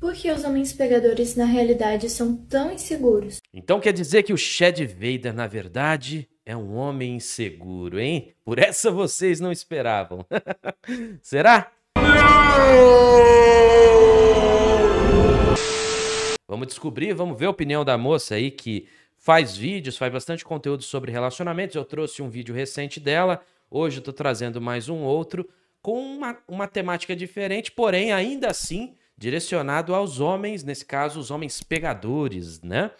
Por que os homens pegadores na realidade são tão inseguros? Então quer dizer que o Chad Vader, na verdade, é um homem inseguro, hein? Por essa vocês não esperavam. Será? Vamos descobrir, vamos ver a opinião da moça aí que faz vídeos, faz bastante conteúdo sobre relacionamentos. Eu trouxe um vídeo recente dela, hoje eu tô trazendo mais um outro com uma, uma temática diferente, porém ainda assim direcionado aos homens, nesse caso, os homens pegadores, né?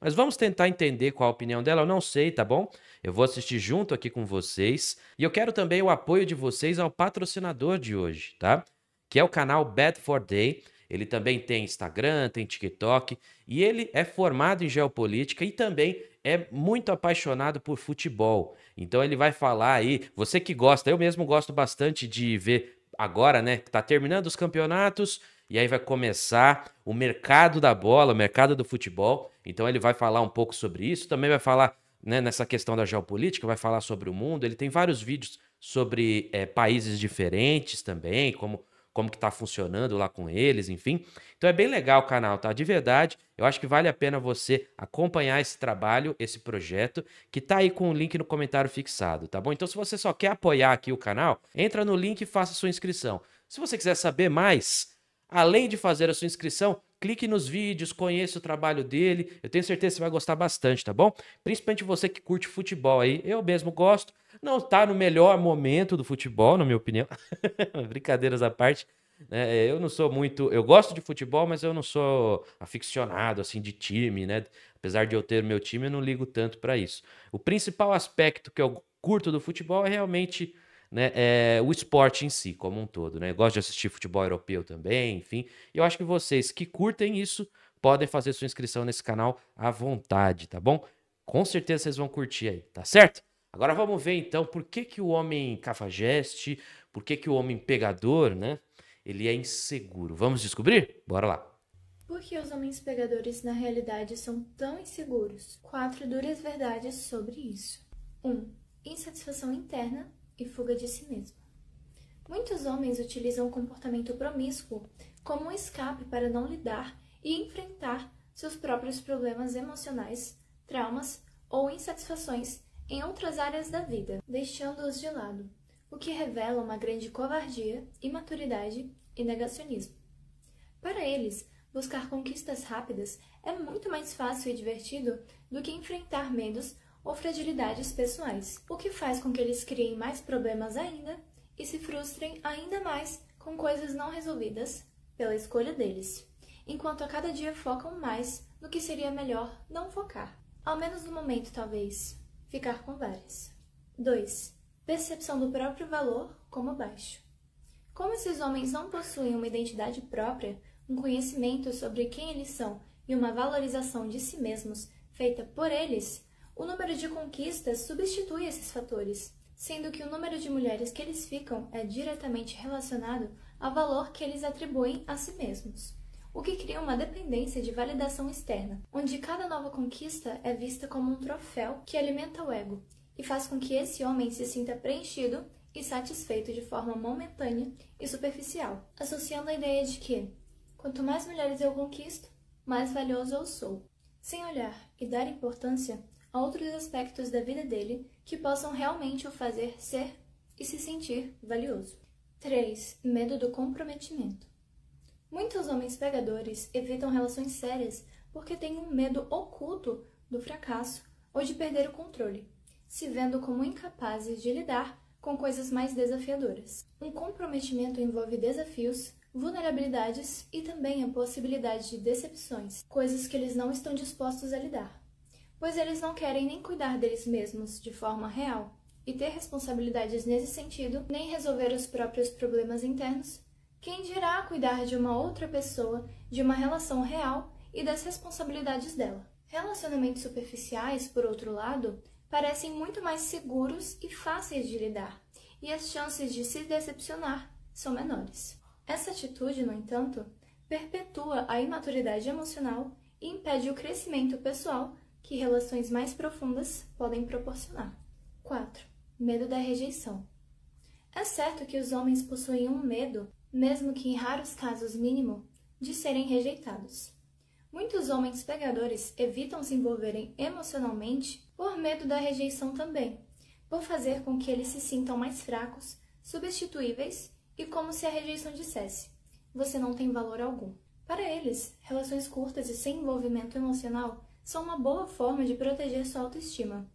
Mas vamos tentar entender qual a opinião dela, eu não sei, tá bom? Eu vou assistir junto aqui com vocês. E eu quero também o apoio de vocês ao patrocinador de hoje, tá? Que é o canal Bad for Day. Ele também tem Instagram, tem TikTok, e ele é formado em geopolítica e também é muito apaixonado por futebol. Então ele vai falar aí, você que gosta, eu mesmo gosto bastante de ver agora, né, que tá terminando os campeonatos, e aí vai começar o mercado da bola, o mercado do futebol. Então ele vai falar um pouco sobre isso, também vai falar né, nessa questão da geopolítica, vai falar sobre o mundo. Ele tem vários vídeos sobre é, países diferentes também, como como que está funcionando lá com eles, enfim. Então é bem legal o canal, tá? De verdade, eu acho que vale a pena você acompanhar esse trabalho, esse projeto, que tá aí com o link no comentário fixado, tá bom? Então se você só quer apoiar aqui o canal, entra no link e faça sua inscrição. Se você quiser saber mais Além de fazer a sua inscrição, clique nos vídeos, conheça o trabalho dele. Eu tenho certeza que você vai gostar bastante, tá bom? Principalmente você que curte futebol aí. Eu mesmo gosto. Não tá no melhor momento do futebol, na minha opinião. Brincadeiras à parte. É, eu não sou muito. Eu gosto de futebol, mas eu não sou aficionado assim de time, né? Apesar de eu ter meu time, eu não ligo tanto para isso. O principal aspecto que eu curto do futebol é realmente né, é, o esporte em si, como um todo. Né? Eu gosto de assistir futebol europeu também, enfim. Eu acho que vocês que curtem isso podem fazer sua inscrição nesse canal à vontade, tá bom? Com certeza vocês vão curtir aí, tá certo? Agora vamos ver então por que, que o homem cafajeste, por que, que o homem pegador, né? Ele é inseguro. Vamos descobrir? Bora lá. Por que os homens pegadores na realidade são tão inseguros? Quatro duras verdades sobre isso. 1. Um, insatisfação interna e fuga de si mesmo. Muitos homens utilizam o comportamento promíscuo como um escape para não lidar e enfrentar seus próprios problemas emocionais, traumas ou insatisfações em outras áreas da vida, deixando-os de lado, o que revela uma grande covardia, imaturidade e negacionismo. Para eles, buscar conquistas rápidas é muito mais fácil e divertido do que enfrentar medos ou fragilidades pessoais, o que faz com que eles criem mais problemas ainda e se frustrem ainda mais com coisas não resolvidas pela escolha deles, enquanto a cada dia focam mais no que seria melhor não focar, ao menos no momento talvez, ficar com várias. 2. Percepção do próprio valor como baixo. Como esses homens não possuem uma identidade própria, um conhecimento sobre quem eles são e uma valorização de si mesmos feita por eles, o número de conquistas substitui esses fatores, sendo que o número de mulheres que eles ficam é diretamente relacionado ao valor que eles atribuem a si mesmos, o que cria uma dependência de validação externa, onde cada nova conquista é vista como um troféu que alimenta o ego e faz com que esse homem se sinta preenchido e satisfeito de forma momentânea e superficial, associando a ideia de que, quanto mais mulheres eu conquisto, mais valioso eu sou. Sem olhar e dar importância outros aspectos da vida dele que possam realmente o fazer ser e se sentir valioso. 3. Medo do comprometimento. Muitos homens pegadores evitam relações sérias porque têm um medo oculto do fracasso ou de perder o controle, se vendo como incapazes de lidar com coisas mais desafiadoras. Um comprometimento envolve desafios, vulnerabilidades e também a possibilidade de decepções, coisas que eles não estão dispostos a lidar pois eles não querem nem cuidar deles mesmos de forma real e ter responsabilidades nesse sentido, nem resolver os próprios problemas internos, quem dirá cuidar de uma outra pessoa, de uma relação real e das responsabilidades dela. Relacionamentos superficiais, por outro lado, parecem muito mais seguros e fáceis de lidar, e as chances de se decepcionar são menores. Essa atitude, no entanto, perpetua a imaturidade emocional e impede o crescimento pessoal que relações mais profundas podem proporcionar. 4. Medo da rejeição. É certo que os homens possuem um medo, mesmo que em raros casos mínimo, de serem rejeitados. Muitos homens pegadores evitam se envolverem emocionalmente por medo da rejeição também, por fazer com que eles se sintam mais fracos, substituíveis e como se a rejeição dissesse: você não tem valor algum. Para eles, relações curtas e sem envolvimento emocional são uma boa forma de proteger sua autoestima,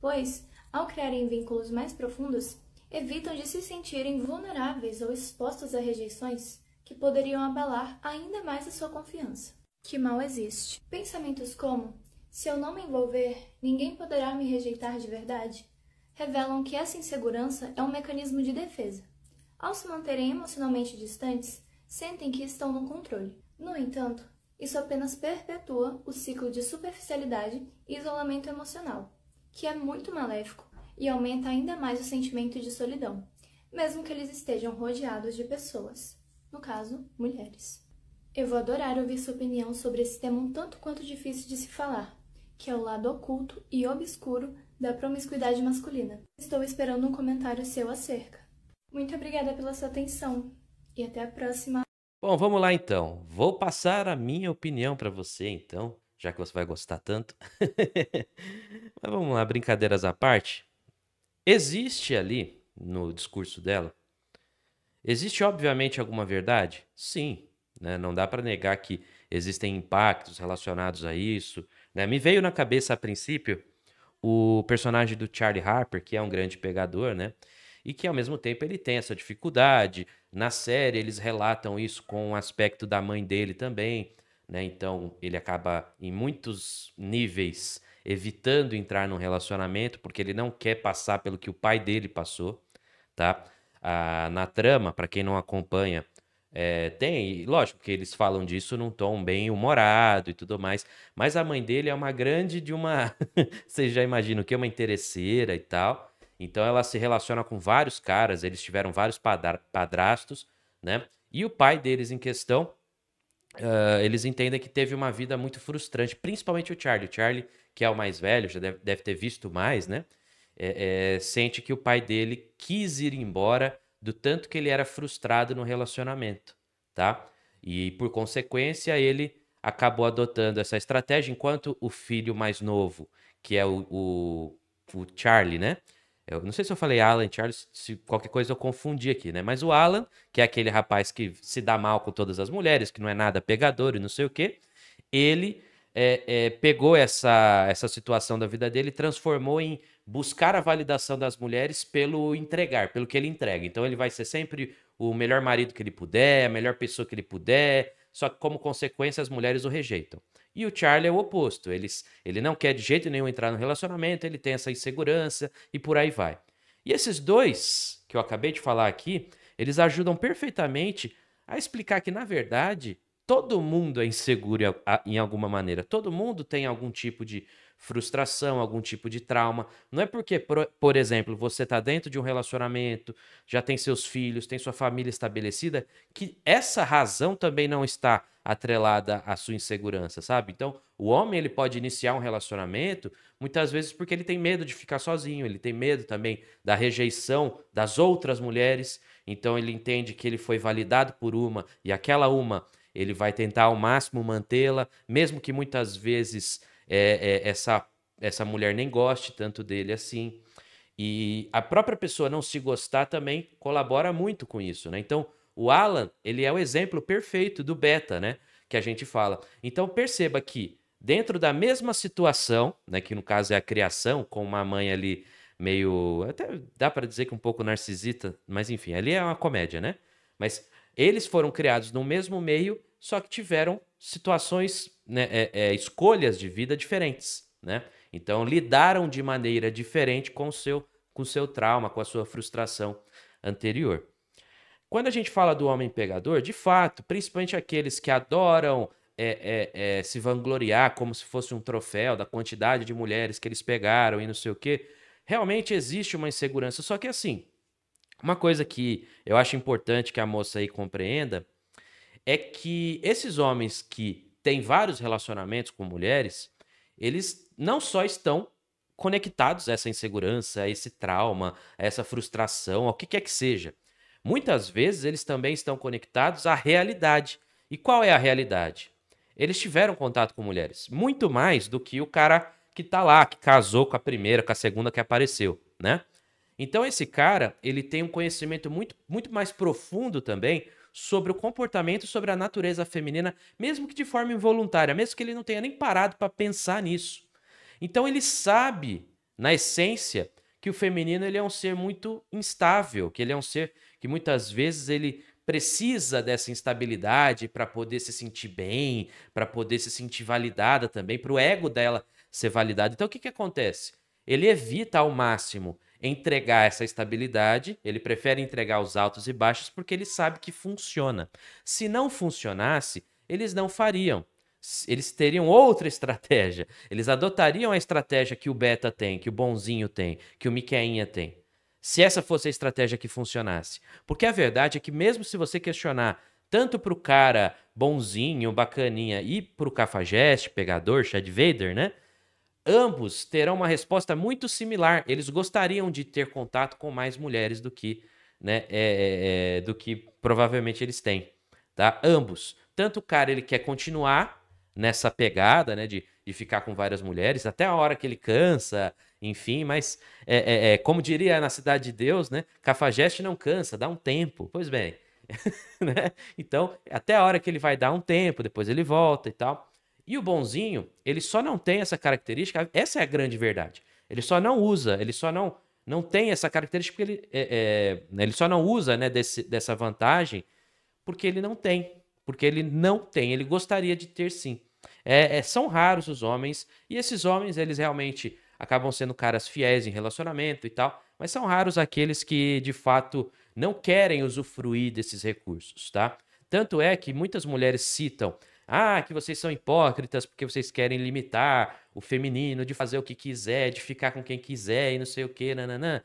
pois, ao criarem vínculos mais profundos, evitam de se sentirem vulneráveis ou expostos a rejeições que poderiam abalar ainda mais a sua confiança, que mal existe. Pensamentos como: se eu não me envolver, ninguém poderá me rejeitar de verdade, revelam que essa insegurança é um mecanismo de defesa. Ao se manterem emocionalmente distantes, sentem que estão no controle. No entanto, isso apenas perpetua o ciclo de superficialidade e isolamento emocional, que é muito maléfico e aumenta ainda mais o sentimento de solidão, mesmo que eles estejam rodeados de pessoas, no caso, mulheres. Eu vou adorar ouvir sua opinião sobre esse tema um tanto quanto difícil de se falar, que é o lado oculto e obscuro da promiscuidade masculina. Estou esperando um comentário seu acerca. Muito obrigada pela sua atenção e até a próxima! Bom, vamos lá então. Vou passar a minha opinião para você então, já que você vai gostar tanto. Mas vamos lá, brincadeiras à parte. Existe ali no discurso dela, existe obviamente alguma verdade? Sim, né? Não dá para negar que existem impactos relacionados a isso, né? Me veio na cabeça a princípio o personagem do Charlie Harper, que é um grande pegador, né? e que ao mesmo tempo ele tem essa dificuldade. Na série eles relatam isso com o aspecto da mãe dele também, né? Então ele acaba em muitos níveis evitando entrar num relacionamento porque ele não quer passar pelo que o pai dele passou, tá? Ah, na trama, para quem não acompanha, é, tem, lógico que eles falam disso num tom bem humorado e tudo mais, mas a mãe dele é uma grande de uma. Vocês já imaginam que é uma interesseira e tal. Então ela se relaciona com vários caras, eles tiveram vários padrastos, né? E o pai deles em questão, uh, eles entendem que teve uma vida muito frustrante, principalmente o Charlie. O Charlie, que é o mais velho, já deve, deve ter visto mais, né? É, é, sente que o pai dele quis ir embora do tanto que ele era frustrado no relacionamento, tá? E por consequência, ele acabou adotando essa estratégia, enquanto o filho mais novo, que é o, o, o Charlie, né? Eu não sei se eu falei Alan Charles, se qualquer coisa eu confundi aqui, né? Mas o Alan, que é aquele rapaz que se dá mal com todas as mulheres, que não é nada pegador e não sei o quê, ele é, é, pegou essa, essa situação da vida dele e transformou em buscar a validação das mulheres pelo entregar, pelo que ele entrega. Então ele vai ser sempre o melhor marido que ele puder, a melhor pessoa que ele puder, só que como consequência as mulheres o rejeitam. E o Charlie é o oposto. Ele, ele não quer de jeito nenhum entrar no relacionamento, ele tem essa insegurança e por aí vai. E esses dois que eu acabei de falar aqui, eles ajudam perfeitamente a explicar que, na verdade, todo mundo é inseguro em alguma maneira. Todo mundo tem algum tipo de frustração, algum tipo de trauma. Não é porque, por, por exemplo, você está dentro de um relacionamento, já tem seus filhos, tem sua família estabelecida, que essa razão também não está atrelada à sua insegurança, sabe? Então, o homem ele pode iniciar um relacionamento muitas vezes porque ele tem medo de ficar sozinho, ele tem medo também da rejeição das outras mulheres, então ele entende que ele foi validado por uma e aquela uma ele vai tentar ao máximo mantê-la, mesmo que muitas vezes é, é, essa, essa mulher nem goste tanto dele assim. E a própria pessoa não se gostar também colabora muito com isso, né? Então, o Alan, ele é o exemplo perfeito do beta, né? Que a gente fala. Então, perceba que dentro da mesma situação, né, que no caso é a criação, com uma mãe ali meio, até dá para dizer que um pouco narcisista, mas enfim, ali é uma comédia, né? Mas eles foram criados no mesmo meio, só que tiveram situações né, é, é, escolhas de vida diferentes, né? Então lidaram de maneira diferente com o seu com o seu trauma, com a sua frustração anterior. Quando a gente fala do homem pegador, de fato, principalmente aqueles que adoram é, é, é, se vangloriar como se fosse um troféu da quantidade de mulheres que eles pegaram e não sei o quê, realmente existe uma insegurança. Só que assim, uma coisa que eu acho importante que a moça aí compreenda é que esses homens que tem vários relacionamentos com mulheres, eles não só estão conectados a essa insegurança, a esse trauma, a essa frustração, ao que quer que seja. Muitas vezes eles também estão conectados à realidade. E qual é a realidade? Eles tiveram contato com mulheres, muito mais do que o cara que tá lá, que casou com a primeira, com a segunda que apareceu, né? Então esse cara, ele tem um conhecimento muito, muito mais profundo também sobre o comportamento, sobre a natureza feminina, mesmo que de forma involuntária, mesmo que ele não tenha nem parado para pensar nisso. Então ele sabe, na essência, que o feminino ele é um ser muito instável, que ele é um ser que muitas vezes ele precisa dessa instabilidade para poder se sentir bem, para poder se sentir validada também, para o ego dela ser validado. Então o que, que acontece? Ele evita ao máximo entregar essa estabilidade, ele prefere entregar os altos e baixos porque ele sabe que funciona. Se não funcionasse, eles não fariam. Eles teriam outra estratégia. Eles adotariam a estratégia que o beta tem, que o bonzinho tem, que o Miqueinha tem. Se essa fosse a estratégia que funcionasse. Porque a verdade é que, mesmo se você questionar tanto para o cara bonzinho, bacaninha, e para o cafajeste, pegador, Chad Vader, né? ambos terão uma resposta muito similar. Eles gostariam de ter contato com mais mulheres do que, né, é, é, é, do que provavelmente eles têm, tá? Ambos. Tanto o cara ele quer continuar nessa pegada, né, de, de ficar com várias mulheres até a hora que ele cansa, enfim. Mas é, é, é como diria na Cidade de Deus, né, cafajeste não cansa, dá um tempo. Pois bem. né? Então, até a hora que ele vai dar um tempo, depois ele volta e tal. E o bonzinho, ele só não tem essa característica, essa é a grande verdade. Ele só não usa, ele só não, não tem essa característica, porque ele, é, é, ele só não usa né, desse, dessa vantagem porque ele não tem. Porque ele não tem, ele gostaria de ter sim. É, é são raros os homens, e esses homens, eles realmente acabam sendo caras fiéis em relacionamento e tal, mas são raros aqueles que de fato não querem usufruir desses recursos, tá? Tanto é que muitas mulheres citam ah, que vocês são hipócritas porque vocês querem limitar o feminino de fazer o que quiser, de ficar com quem quiser e não sei o que, nananã.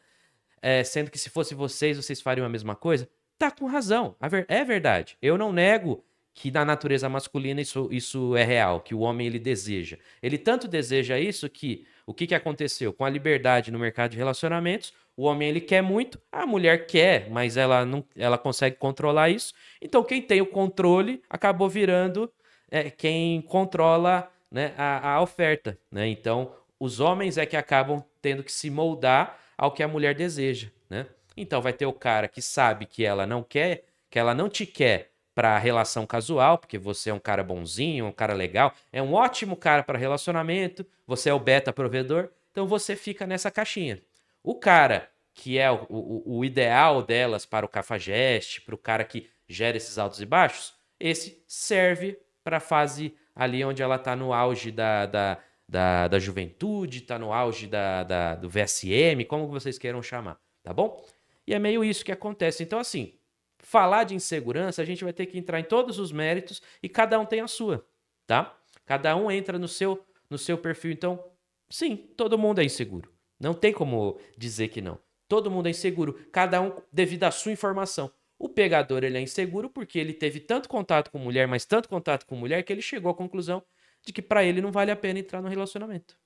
É, sendo que se fosse vocês, vocês fariam a mesma coisa. Tá com razão, é verdade. Eu não nego que na natureza masculina isso, isso é real, que o homem ele deseja. Ele tanto deseja isso que o que, que aconteceu com a liberdade no mercado de relacionamentos? O homem ele quer muito, a mulher quer, mas ela não ela consegue controlar isso. Então quem tem o controle acabou virando é quem controla né, a, a, oferta. Né? Então, os homens é que acabam tendo que se moldar ao que a mulher deseja. Né? Então, vai ter o cara que sabe que ela não quer, que ela não te quer para relação casual, porque você é um cara bonzinho, um cara legal, é um ótimo cara para relacionamento, você é o beta provedor, então você fica nessa caixinha. O cara que é o, o, o ideal delas para o cafajeste, para o cara que gera esses altos e baixos, esse serve para a fase ali onde ela está no auge da, da, da, da juventude, está no auge da, da, do VSM, como vocês queiram chamar, tá bom? E é meio isso que acontece. Então, assim, falar de insegurança, a gente vai ter que entrar em todos os méritos e cada um tem a sua, tá? Cada um entra no seu, no seu perfil. Então, sim, todo mundo é inseguro. Não tem como dizer que não. Todo mundo é inseguro, cada um devido à sua informação. O pegador ele é inseguro porque ele teve tanto contato com mulher, mas tanto contato com mulher que ele chegou à conclusão de que para ele não vale a pena entrar no relacionamento.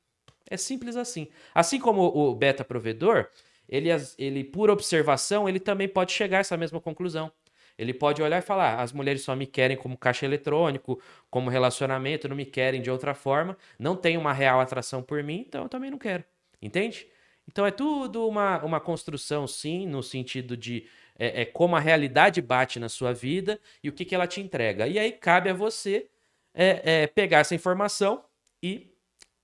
É simples assim. Assim como o beta provedor, ele, ele por observação, ele também pode chegar a essa mesma conclusão. Ele pode olhar e falar: ah, as mulheres só me querem como caixa eletrônico, como relacionamento, não me querem de outra forma, não tem uma real atração por mim, então eu também não quero. Entende? Então é tudo uma, uma construção, sim, no sentido de é, é, como a realidade bate na sua vida e o que, que ela te entrega. E aí cabe a você é, é pegar essa informação e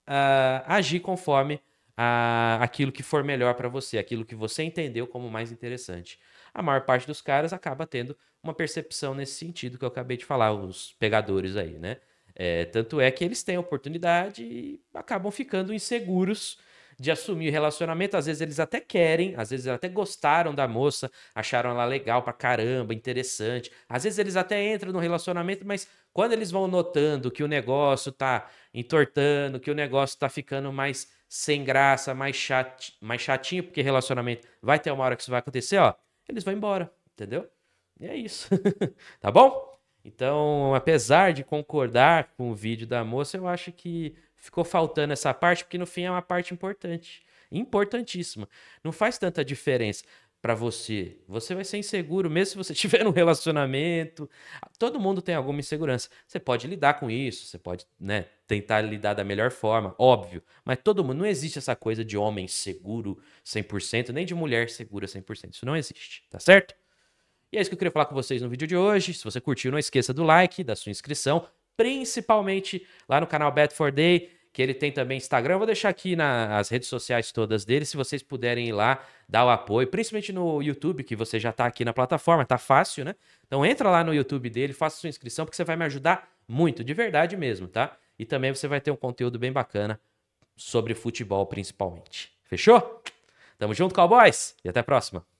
uh, agir conforme a, aquilo que for melhor para você, aquilo que você entendeu como mais interessante. A maior parte dos caras acaba tendo uma percepção nesse sentido que eu acabei de falar, os pegadores aí, né? É, tanto é que eles têm oportunidade e acabam ficando inseguros de assumir relacionamento. Às vezes eles até querem, às vezes até gostaram da moça, acharam ela legal pra caramba, interessante. Às vezes eles até entram no relacionamento, mas quando eles vão notando que o negócio tá entortando, que o negócio tá ficando mais sem graça, mais, chati mais chatinho, porque relacionamento vai ter uma hora que isso vai acontecer, ó, eles vão embora, entendeu? E é isso. tá bom? Então, apesar de concordar com o vídeo da moça, eu acho que ficou faltando essa parte, porque no fim é uma parte importante, importantíssima. Não faz tanta diferença para você. Você vai ser inseguro, mesmo se você tiver um relacionamento. Todo mundo tem alguma insegurança. Você pode lidar com isso, você pode né, tentar lidar da melhor forma, óbvio. Mas todo mundo. Não existe essa coisa de homem seguro 100%, nem de mulher segura 100%. Isso não existe, tá certo? E é isso que eu queria falar com vocês no vídeo de hoje. Se você curtiu, não esqueça do like, da sua inscrição principalmente lá no canal Bet for Day, que ele tem também Instagram. Eu vou deixar aqui nas redes sociais todas dele, se vocês puderem ir lá dar o apoio, principalmente no YouTube, que você já está aqui na plataforma, tá fácil, né? Então entra lá no YouTube dele, faça sua inscrição, porque você vai me ajudar muito, de verdade mesmo, tá? E também você vai ter um conteúdo bem bacana sobre futebol, principalmente. Fechou? Tamo junto, cowboys, e até a próxima.